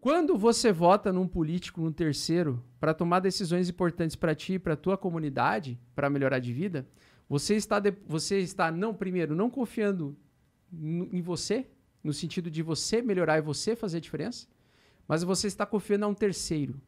Quando você vota num político, num terceiro, para tomar decisões importantes para ti e para tua comunidade, para melhorar de vida, você está, de, você está não primeiro não confiando em você, no sentido de você melhorar e você fazer diferença, mas você está confiando a um terceiro.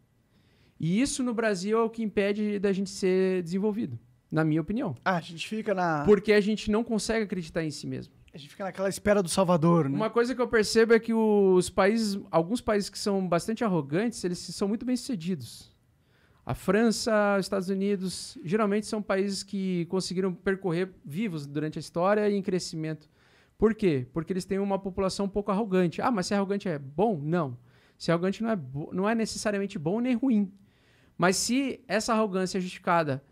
E isso no Brasil é o que impede da gente ser desenvolvido, na minha opinião. Ah, a gente fica na Porque a gente não consegue acreditar em si mesmo. A gente fica naquela espera do Salvador, né? Uma coisa que eu percebo é que os países, alguns países que são bastante arrogantes, eles são muito bem-sucedidos. A França, os Estados Unidos, geralmente são países que conseguiram percorrer vivos durante a história e em crescimento. Por quê? Porque eles têm uma população um pouco arrogante. Ah, mas ser arrogante é bom? Não. Ser arrogante não é, não é necessariamente bom nem ruim. Mas se essa arrogância é justificada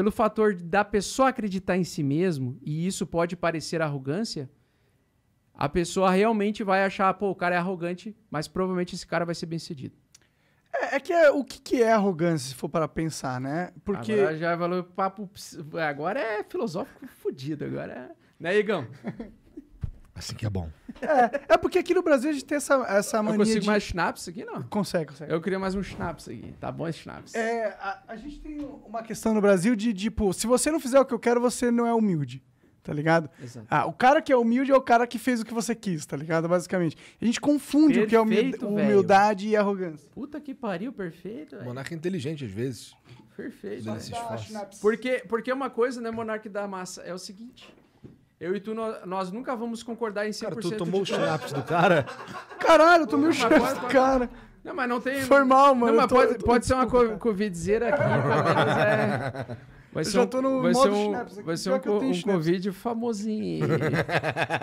pelo fator da pessoa acreditar em si mesmo, e isso pode parecer arrogância, a pessoa realmente vai achar, pô, o cara é arrogante, mas provavelmente esse cara vai ser bem sucedido. É, é que é, o que, que é arrogância, se for para pensar, né? Porque. Agora já falou papo. É, agora é filosófico fodido, agora é. Né, Igão? Assim que é bom. É, é porque aqui no Brasil a gente tem essa, essa mania. Eu consigo de... mais schnapps aqui, não? Consegue, consegue. Eu queria mais um schnapps aqui. Tá bom esse é schnapps. É, a, a, gente tem uma questão no Brasil de tipo, se você não fizer o que eu quero, você não é humilde. Tá ligado? Exato. Ah, o cara que é humilde é o cara que fez o que você quis, tá ligado? Basicamente. A gente confunde perfeito, o que é humildade, humildade e arrogância. Puta que pariu, perfeito. Véio. Monarca é inteligente às vezes. Perfeito. Porque, porque uma coisa, né, monarca da massa? É o seguinte. Eu e tu, nós nunca vamos concordar em 100% Cara, tu tomou o chinaps do cara? Caralho, eu tomei o chinaps do cara. Não, mas não tem... Foi mal, mano. Não, mas tô, pode, tô, pode tô ser uma covidzeira aqui, pelo é... Vai ser, um, já tô no vai modo ser um, vai ser um, co um Covid famosinho.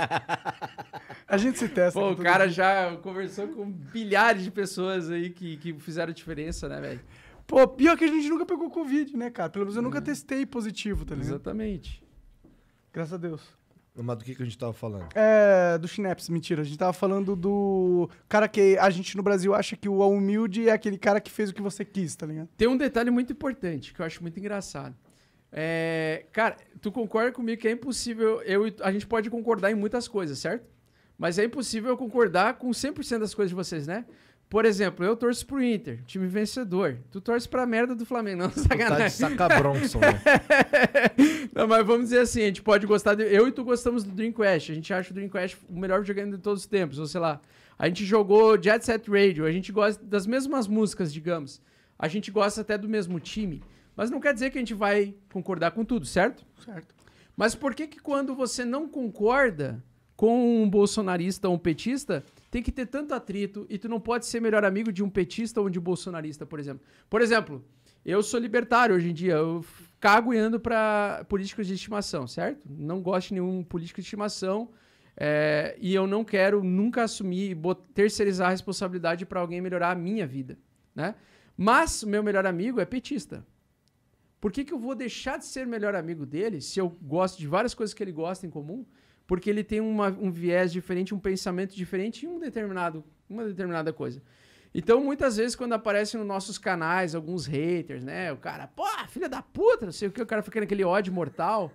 A gente se testa. Pô, o cara mundo. já conversou com bilhares de pessoas aí que, que fizeram diferença, né, velho? Pô, pior que a gente nunca pegou Covid, né, cara? Pelo menos eu é. nunca uhum. testei positivo, tá ligado? Exatamente. Graças a Deus. Mas do que, que a gente tava falando? É, do Synapse, mentira. A gente tava falando do cara que a gente no Brasil acha que o humilde é aquele cara que fez o que você quis, tá ligado? Tem um detalhe muito importante que eu acho muito engraçado. É, cara, tu concorda comigo que é impossível. Eu, a gente pode concordar em muitas coisas, certo? Mas é impossível eu concordar com 100% das coisas de vocês, né? Por exemplo, eu torço pro Inter, time vencedor. Tu torce pra merda do Flamengo, não, sacanagem. Tu tá de saca Bronson, né? Não, mas vamos dizer assim, a gente pode gostar. De... Eu e tu gostamos do Dreamcast. A gente acha o Dreamcast o melhor videogame de todos os tempos, ou sei lá. A gente jogou Jet Set Radio, a gente gosta das mesmas músicas, digamos. A gente gosta até do mesmo time. Mas não quer dizer que a gente vai concordar com tudo, certo? Certo. Mas por que que quando você não concorda com um bolsonarista ou um petista, tem que ter tanto atrito e tu não pode ser melhor amigo de um petista ou de um bolsonarista, por exemplo? Por exemplo, eu sou libertário hoje em dia, eu cagueando para políticos de estimação, certo? Não gosto de nenhum político de estimação é, e eu não quero nunca assumir e terceirizar a responsabilidade para alguém melhorar a minha vida, né? Mas o meu melhor amigo é petista. Por que, que eu vou deixar de ser melhor amigo dele se eu gosto de várias coisas que ele gosta em comum? Porque ele tem uma, um viés diferente, um pensamento diferente em um determinado, uma determinada coisa. Então, muitas vezes, quando aparecem nos nossos canais alguns haters, né? O cara, pô, filha da puta, não sei o que, o cara fica naquele ódio mortal.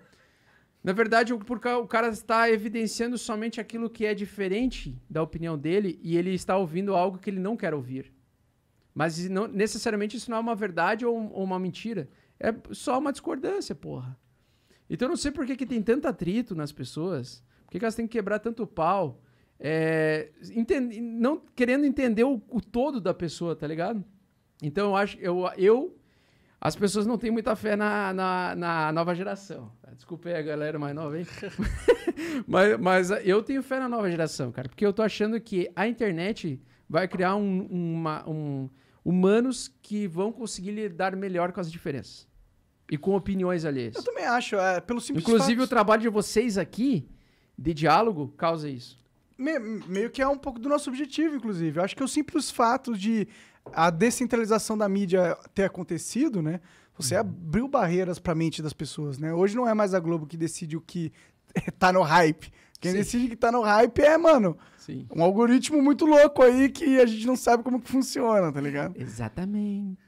Na verdade, o cara está evidenciando somente aquilo que é diferente da opinião dele e ele está ouvindo algo que ele não quer ouvir. Mas não, necessariamente isso não é uma verdade ou, ou, uma mentira. É só uma discordância, porra. Então eu não sei por que, que tem tanto atrito nas pessoas. Por que, que elas têm que quebrar tanto pau é, não querendo entender o, o, todo da pessoa, tá ligado? Então eu acho, eu, eu as pessoas não têm muita fé na, na, na nova geração. Desculpa aí a galera mais nova hein? mas, mas eu tenho fé na nova geração, cara, porque eu tô achando que a internet vai criar um, uma, um, humanos que vão conseguir lidar melhor com as diferenças e com opiniões alheias. Eu também acho, é, pelo simples Inclusive fato. o trabalho de vocês aqui de diálogo causa isso me, meio que é um pouco do nosso objetivo, inclusive. Eu acho que o simples fato de a descentralização da mídia ter acontecido, né? Você uhum. abriu barreiras para a mente das pessoas, né? Hoje não é mais a Globo que decide o que tá no hype. Quem Sim. decide que tá no hype é, mano, Sim. um algoritmo muito louco aí que a gente não sabe como que funciona, tá ligado? Exatamente.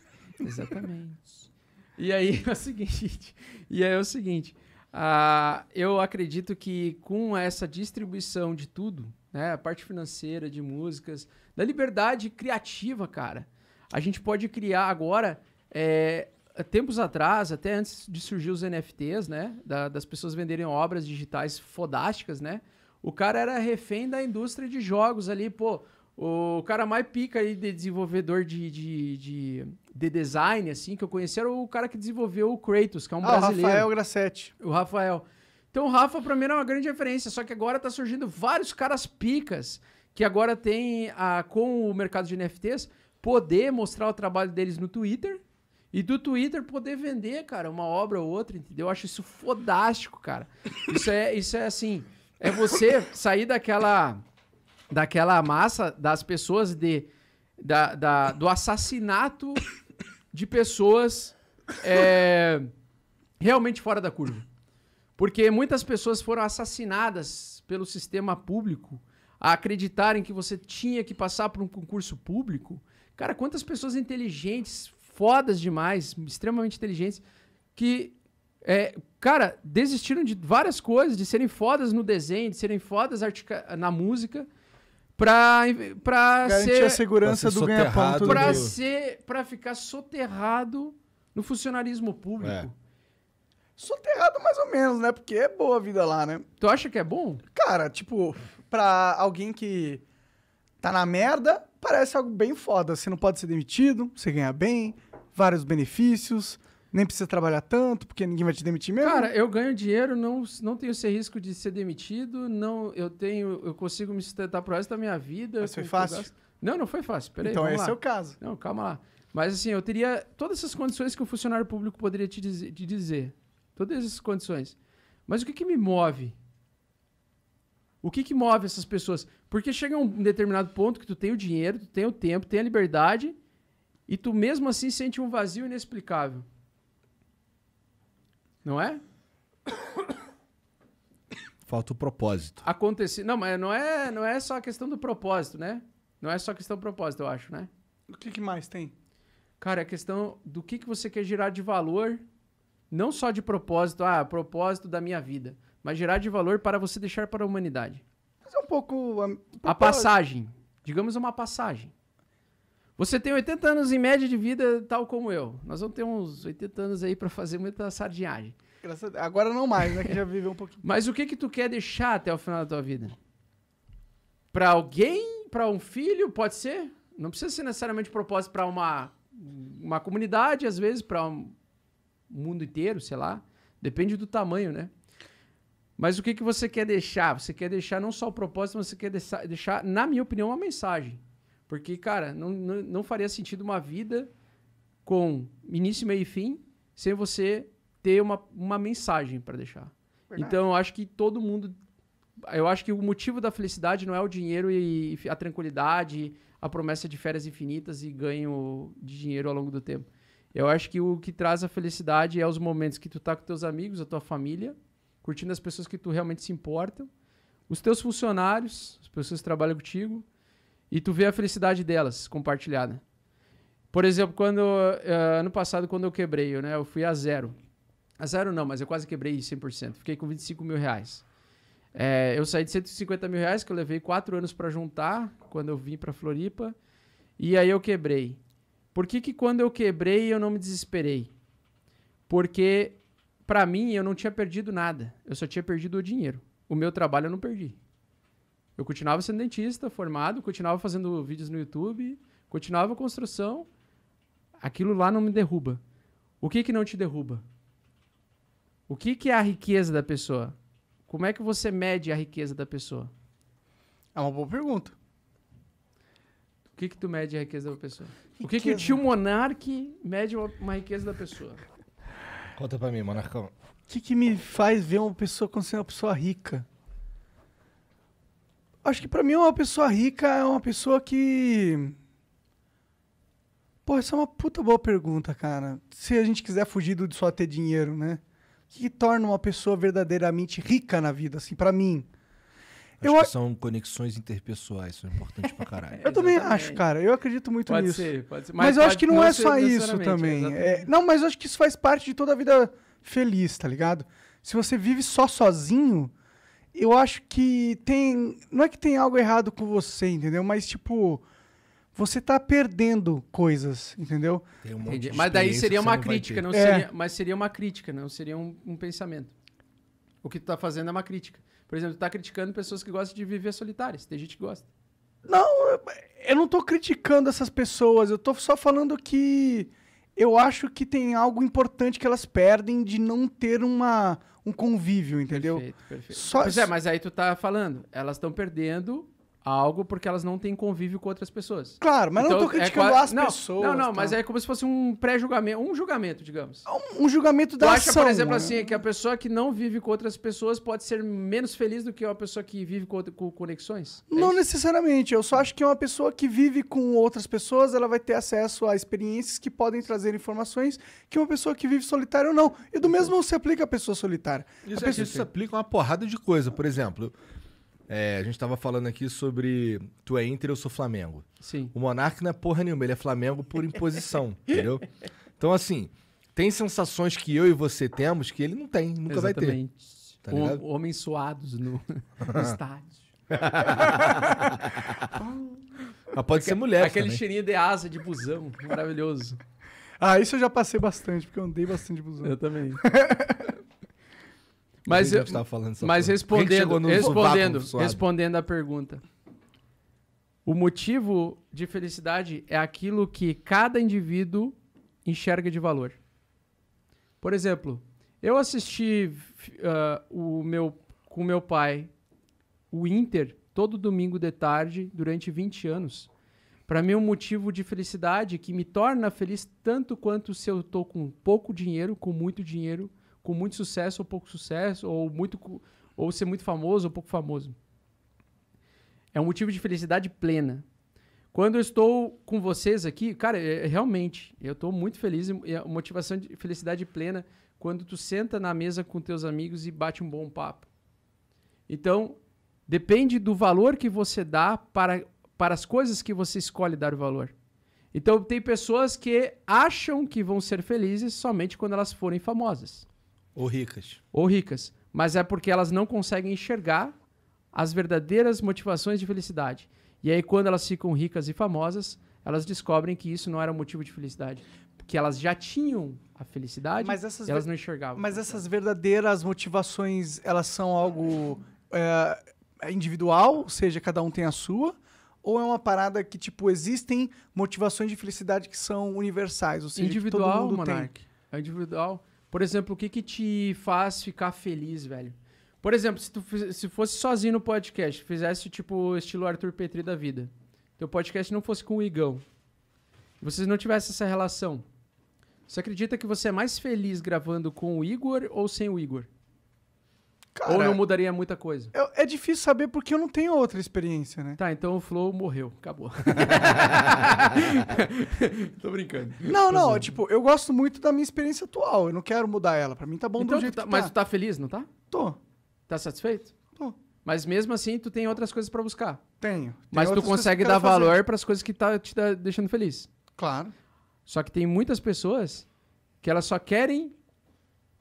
Exatamente. e aí é o seguinte, e aí é o seguinte, ah, eu acredito que com essa distribuição de tudo, né, a parte financeira, de músicas, da liberdade criativa, cara, a gente pode criar agora. É, tempos atrás, até antes de surgir os NFTs, né, da, das pessoas venderem obras digitais fodásticas, né, o cara era refém da indústria de jogos ali, pô, o cara mais pica aí de desenvolvedor de, de, de, de, design, assim, que eu conheci era o cara que desenvolveu o Kratos, que é um ah, brasileiro. o Rafael Grassetti. O Rafael. Então o Rafa, pra mim, era uma grande referência, só que agora tá surgindo vários caras picas que agora tem, a, ah, com o mercado de NFTs, poder mostrar o trabalho deles no Twitter e do Twitter poder vender, cara, uma obra ou outra, entendeu? Eu acho isso fodástico, cara. Isso é, isso é assim, é você sair daquela daquela massa das pessoas de da, da do assassinato de pessoas é, realmente fora da curva. Porque muitas pessoas foram assassinadas pelo sistema público a acreditarem que você tinha que passar por um concurso público. Cara, quantas pessoas inteligentes, fodas demais, extremamente inteligentes, que, é, cara, desistiram de várias coisas, de serem fodas no desenho, de serem fodas na música, para para garantir ser, a segurança do ganha pão para ser para ficar soterrado no funcionalismo público. É. Soterrado mais ou menos, né? Porque é boa a vida lá, né? Tu acha que é bom? Cara, tipo, para alguém que tá na merda, parece algo bem foda. Você não pode ser demitido, você ganha bem, vários benefícios, nem precisa trabalhar tanto, porque ninguém vai te demitir mesmo? Cara, eu ganho dinheiro, não, não tenho esse risco de ser demitido, não, eu tenho, eu consigo me sustentar pro resto da minha vida. Mas foi fácil? Não, não foi fácil. Peraí, então esse é lá. é o caso. Não, calma lá. Mas assim, eu teria todas essas condições que o funcionário público poderia te dizer, te dizer. Todas essas condições. Mas o que, que me move? O que, que move essas pessoas? Porque chega um determinado ponto que tu tem o dinheiro, tu tem o tempo, tem a liberdade, e tu mesmo assim sente um vazio inexplicável. Não é? Falta o propósito. Acontece, Não, mas não é, não é só a questão do propósito, né? Não é só a questão do propósito, eu acho, né? O que, que mais tem? Cara, é a questão do que, que você quer gerar de valor, não só de propósito, ah, propósito da minha vida, mas gerar de valor para você deixar para a humanidade. Mas é um pouco. Ah, a passagem. Digamos uma passagem. Você tem 80 anos em média de vida, tal como eu. Nós vamos ter uns 80 anos aí para fazer muita sardinhagem. Agora não mais, né? Que já viveu um pouquinho. Mas o que que tu quer deixar até o final da tua vida? Para alguém, para um filho, pode ser? Não precisa ser necessariamente propósito para uma uma comunidade, às vezes para um mundo inteiro, sei lá. Depende do tamanho, né? Mas o que que você quer deixar? Você quer deixar não só o propósito, mas você quer deixar, na minha opinião, uma mensagem. Porque, cara, não, não, não faria sentido uma vida com início, meio e fim sem você ter uma, uma mensagem para deixar. Verdade. Então, eu acho que todo mundo. Eu acho que o motivo da felicidade não é o dinheiro e a tranquilidade, a promessa de férias infinitas e ganho de dinheiro ao longo do tempo. Eu acho que o que traz a felicidade é os momentos que tu tá com teus amigos, a tua família, curtindo as pessoas que tu realmente se importam, os teus funcionários, as pessoas que trabalham contigo, e tu vê a felicidade delas compartilhada. Por exemplo, quando uh, ano passado, quando eu quebrei, eu, né, eu fui a zero. A zero não, mas eu quase quebrei 100%. Fiquei com 25 mil reais. É, eu saí de 150 mil reais, que eu levei quatro anos para juntar, quando eu vim para Floripa. E aí eu quebrei. Por que, que quando eu quebrei eu não me desesperei? Porque, para mim, eu não tinha perdido nada. Eu só tinha perdido o dinheiro. O meu trabalho eu não perdi. Eu continuava sendo dentista, formado, continuava fazendo vídeos no YouTube, continuava a construção. Aquilo lá não me derruba. O que que não te derruba? O que que é a riqueza da pessoa? Como é que você mede a riqueza da pessoa? É uma boa pergunta. O que que tu mede a riqueza da pessoa? Riqueza. O que que o tio Monarque mede uma riqueza da pessoa? Conta pra mim, Monarcão. O que que me faz ver uma pessoa como sendo uma pessoa rica? Acho que para mim uma pessoa rica é uma pessoa que. Pô, essa é uma puta boa pergunta, cara. Se a gente quiser fugir do só ter dinheiro, né? O que, que torna uma pessoa verdadeiramente rica na vida, assim, para mim? Acho eu... que são conexões interpessoais, são importantes pra caralho. eu também acho, cara. Eu acredito muito pode nisso. Ser, pode ser. Mas, mas eu acho que não, não é só isso também. É, não, mas eu acho que isso faz parte de toda a vida feliz, tá ligado? Se você vive só sozinho, eu acho que tem. Não é que tem algo errado com você, entendeu? Mas, tipo, você tá perdendo coisas, entendeu? Um mas daí seria uma crítica, não, não é. seria, mas seria uma crítica, não seria um, um, pensamento. O que tu tá fazendo é uma crítica. Por exemplo, tu tá criticando pessoas que gostam de viver solitárias. Tem gente que gosta. Não, eu não tô criticando essas pessoas, eu tô só falando que eu acho que tem algo importante que elas perdem de não ter uma, um convívio, entendeu? Perfeito, perfeito. Só... Pois é, mas aí tu tá falando, elas estão perdendo algo porque elas não têm convívio com outras pessoas. Claro, mas então, não tô criticando é as não, pessoas. Não, não, tá? mas é como se fosse um pré-julgamento, um julgamento, digamos. É um, um julgamento da tu acha, por exemplo, né? assim, que a pessoa que não vive com outras pessoas pode ser menos feliz do que uma pessoa que vive com, com conexões? É não isso? necessariamente. Eu só acho que uma pessoa que vive com outras pessoas, ela vai ter acesso a experiências que podem trazer informações que uma pessoa que vive solitária ou não. E do mesmo se aplica à pessoa solitária. Isso, a é pessoa... isso se aplica a uma porrada de coisa. Por exemplo, é, a gente tava falando aqui sobre tu é Inter, eu sou Flamengo. Sim. O Monark não é porra nenhuma, ele é Flamengo por imposição, entendeu? Então, assim, tem sensações que eu e você temos que ele não tem, nunca Exatamente. vai ter. Tá o, homens suados no, no estádio. Mas pode Aque, ser mulher. Aquele também. cheirinho de asa de busão, maravilhoso. Ah, isso eu já passei bastante, porque eu andei bastante de busão. Eu também. Mas, eu, mas respondendo, respondendo, respondendo a pergunta. O motivo de felicidade é aquilo que cada indivíduo enxerga de valor. Por exemplo, eu assisti uh, o meu, com meu pai o Inter todo domingo de tarde durante 20 anos. Para mim, é um motivo de felicidade que me torna feliz tanto quanto se eu estou com pouco dinheiro, com muito dinheiro com muito sucesso ou pouco sucesso, ou, muito, ou ser muito famoso ou pouco famoso. É um motivo de felicidade plena. Quando eu estou com vocês aqui, cara, é, é realmente, eu estou muito feliz e é motivação de felicidade plena quando tu senta na mesa com teus amigos e bate um bom papo. Então, depende do valor que você dá para, para as coisas que você escolhe dar o valor. Então, tem pessoas que acham que vão ser felizes somente quando elas forem famosas. Ou ricas. Ou ricas. Mas é porque elas não conseguem enxergar as verdadeiras motivações de felicidade. E aí, quando elas ficam ricas e famosas, elas descobrem que isso não era motivo de felicidade. Que elas já tinham a felicidade, mas essas elas não enxergavam. Mas essas verdadeiras motivações, elas são algo é, é, individual, ou seja, cada um tem a sua? Ou é uma parada que, tipo, existem motivações de felicidade que são universais? Ou seja, individual, que todo mundo Monark. Tem? É individual. Por exemplo, o que, que te faz ficar feliz, velho? Por exemplo, se tu se fosse sozinho no podcast, fizesse tipo estilo Arthur Petri da vida, teu podcast não fosse com o Igão, e vocês não tivessem essa relação, você acredita que você é mais feliz gravando com o Igor ou sem o Igor? Cara, Ou não mudaria muita coisa? Eu, é difícil saber porque eu não tenho outra experiência, né? Tá, então o Flow morreu, acabou. Tô brincando. Não, não, Fazendo. tipo, eu gosto muito da minha experiência atual. Eu não quero mudar ela. Pra mim tá bom então, do jeito tá, que tá. Mas tu tá feliz, não tá? Tô. Tá satisfeito? Tô. Mas mesmo assim, tu tem outras coisas para buscar. Tenho. mas tu consegue dar valor para as coisas que tá te deixando feliz. Claro. Só que tem muitas pessoas que elas só querem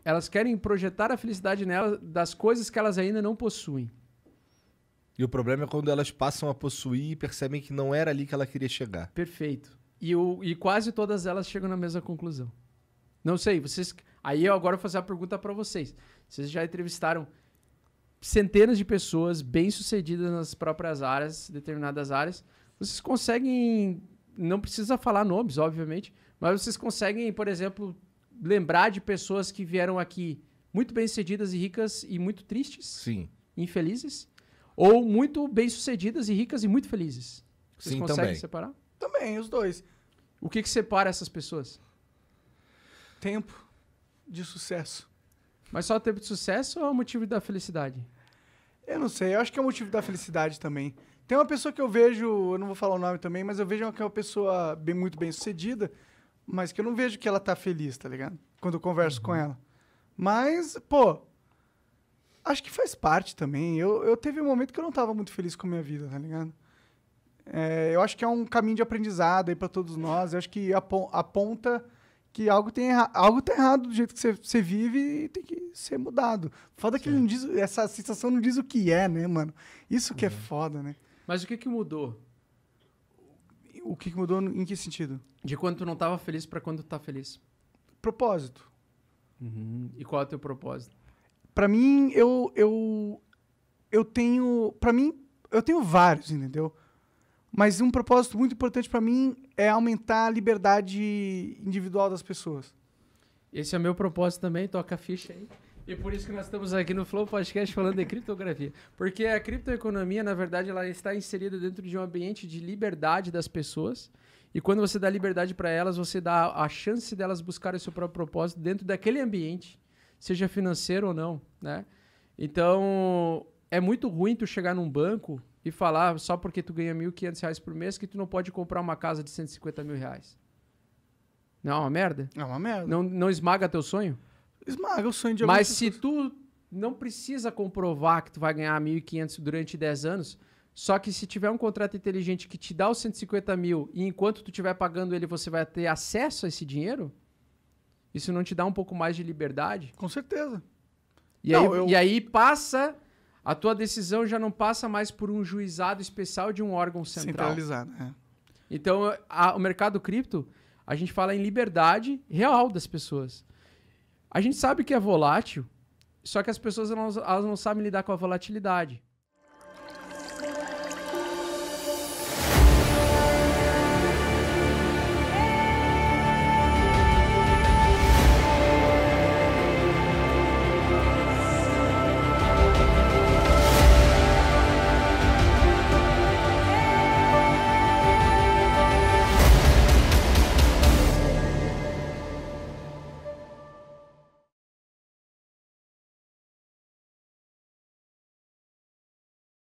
elas querem projetar a felicidade nela das coisas que elas ainda não possuem. E o problema é quando elas passam a possuir e percebem que não era ali que ela queria chegar. Perfeito. E, o, e quase todas elas chegam na mesma conclusão. Não sei, vocês. Aí eu agora vou fazer a pergunta para vocês. Vocês já entrevistaram centenas de pessoas bem-sucedidas nas próprias áreas, determinadas áreas. Vocês conseguem. Não precisa falar nomes, obviamente, mas vocês conseguem, por exemplo, lembrar de pessoas que vieram aqui muito bem-sucedidas e ricas e muito tristes. Sim. Infelizes. Ou muito bem-sucedidas e ricas e muito felizes. Vocês Sim, conseguem também. separar? Também, os dois. O que, que separa essas pessoas? Tempo de sucesso. Mas só o tempo de sucesso ou é o motivo da felicidade? Eu não sei, eu acho que é o motivo da felicidade também. Tem uma pessoa que eu vejo, eu não vou falar o nome também, mas eu vejo que é uma pessoa bem, muito bem sucedida, mas que eu não vejo que ela tá feliz, tá ligado? Quando eu converso uhum. com ela. Mas, pô, acho que faz parte também. Eu, eu teve um momento que eu não tava muito feliz com a minha vida, tá ligado? É, eu acho que é um caminho de aprendizado aí para todos nós. Eu acho que aponta que algo, tem algo tá errado do jeito que você vive e tem que ser mudado. Foda Sim. que ele não diz, essa sensação não diz o que é, né, mano? Isso que é uhum. é foda, né? Mas o que que mudou? o que mudou em que sentido? De quando tu não estava feliz para quando tu tá feliz. Propósito. Uhum. E qual é o teu propósito? Para mim, eu, eu, eu tenho. para mim, eu tenho vários, entendeu? Mas um propósito muito importante para mim é aumentar a liberdade individual das pessoas. Esse é meu propósito também, toca a ficha aí. E por isso que nós estamos aqui no Flow Podcast falando de criptografia. Porque a criptoeconomia, na verdade, ela está inserida dentro de um ambiente de liberdade das pessoas. E quando você dá liberdade para elas, você dá a chance delas buscarem o seu próprio propósito dentro daquele ambiente, seja financeiro ou não, né? Então, é muito ruim tu chegar num banco e falar só porque tu ganha 1.500 reais por mês que tu não pode comprar uma casa de 150 mil reais. Não é uma merda? É uma merda. Não, não esmaga teu sonho? Esmaga o sonho de Mas se tu não precisa comprovar que tu vai ganhar 1.500 durante 10 anos, só que se tiver um contrato inteligente que te dá os 150 mil e enquanto tu estiver pagando ele você vai ter acesso a esse dinheiro, isso não te dá um pouco mais de liberdade? Com certeza. E, não, aí, eu... e aí passa, a tua decisão já não passa mais por um juizado especial de um órgão central. Centralizado, é. Então, a, o mercado cripto, a gente fala em liberdade real das pessoas. A gente sabe que é volátil, só que as pessoas elas, elas não sabem lidar com a volatilidade.